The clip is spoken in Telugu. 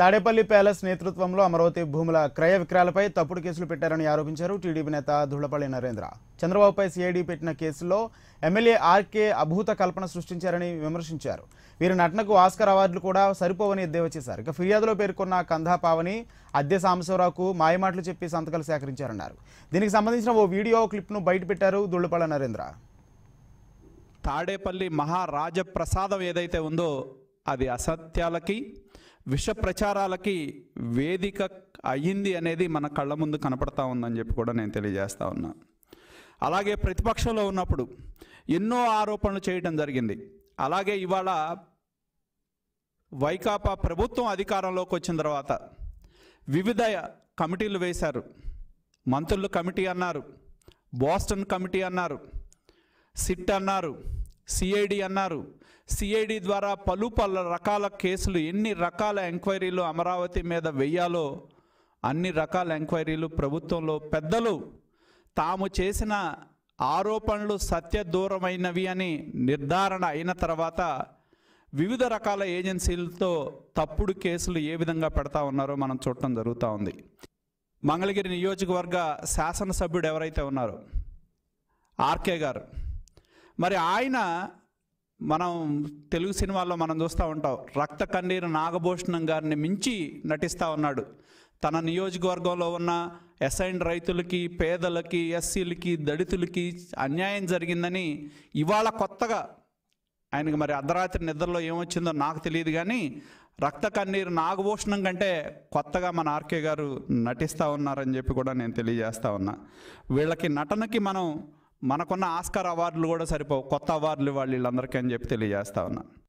తాడేపల్లి ప్యాలెస్ నేతృత్వంలో అమరావతి భూముల క్రయ విక్రయాలపై తప్పుడు కేసులు పెట్టారని ఆరోపించారు టీడీపీ నేత ధుళ్లపల్లి నరేంద్ర చంద్రబాబుపై సిఐడి పెట్టిన కేసులో ఎమ్మెల్యే ఆర్కే అభూత కల్పన సృష్టించారని విమర్శించారు వీరి నటనకు ఆస్కర్ అవార్డులు కూడా సరిపోవని ఎద్దేవా చేశారు ఇక ఫిర్యాదులో పేర్కొన్న కంధాపావని అద్దె సాంబశివరావుకు మాయమాటలు చెప్పి సంతకాలు సేకరించారన్నారు దీనికి సంబంధించిన ఓ వీడియో క్లిప్ను బయటపెట్టారు దుళ్లపల్లి నరేంద్ర తాడేపల్లి మహారాజప్రసాదం ఏదైతే ఉందో అది అసత్యాలకి విష ప్రచారాలకి వేదిక అయ్యింది అనేది మన కళ్ళ ముందు కనపడతా ఉందని చెప్పి కూడా నేను తెలియజేస్తా ఉన్నా అలాగే ప్రతిపక్షంలో ఉన్నప్పుడు ఎన్నో ఆరోపణలు చేయడం జరిగింది అలాగే ఇవాళ వైకాపా ప్రభుత్వం అధికారంలోకి వచ్చిన తర్వాత వివిధ కమిటీలు వేశారు మంత్రులు కమిటీ అన్నారు బోస్టన్ కమిటీ అన్నారు సిట్ అన్నారు సిఐడి అన్నారు సిఐడి ద్వారా పలు పలు రకాల కేసులు ఎన్ని రకాల ఎంక్వైరీలు అమరావతి మీద వెయ్యాలో అన్ని రకాల ఎంక్వైరీలు ప్రభుత్వంలో పెద్దలు తాము చేసిన ఆరోపణలు సత్య దూరమైనవి అని నిర్ధారణ అయిన తర్వాత వివిధ రకాల ఏజెన్సీలతో తప్పుడు కేసులు ఏ విధంగా పెడతా ఉన్నారో మనం చూడటం జరుగుతూ ఉంది మంగళగిరి నియోజకవర్గ శాసనసభ్యుడు ఎవరైతే ఉన్నారో ఆర్కే గారు మరి ఆయన మనం తెలుగు సినిమాల్లో మనం చూస్తూ ఉంటాం రక్త కన్నీరు నాగభూషణం గారిని మించి నటిస్తూ ఉన్నాడు తన నియోజకవర్గంలో ఉన్న అసైన్ రైతులకి పేదలకి ఎస్సీలకి దళితులకి అన్యాయం జరిగిందని ఇవాళ కొత్తగా ఆయనకి మరి అర్ధరాత్రి నిద్రలో ఏమొచ్చిందో నాకు తెలియదు కానీ రక్త కన్నీరు నాగభూషణం కంటే కొత్తగా మన ఆర్కే గారు నటిస్తూ ఉన్నారని చెప్పి కూడా నేను తెలియజేస్తా ఉన్నా వీళ్ళకి నటనకి మనం మనకున్న ఆస్కార్ అవార్డులు కూడా సరిపోవు కొత్త అవార్డులు వాళ్ళు వీళ్ళందరికీ అని చెప్పి తెలియజేస్తా ఉన్నాను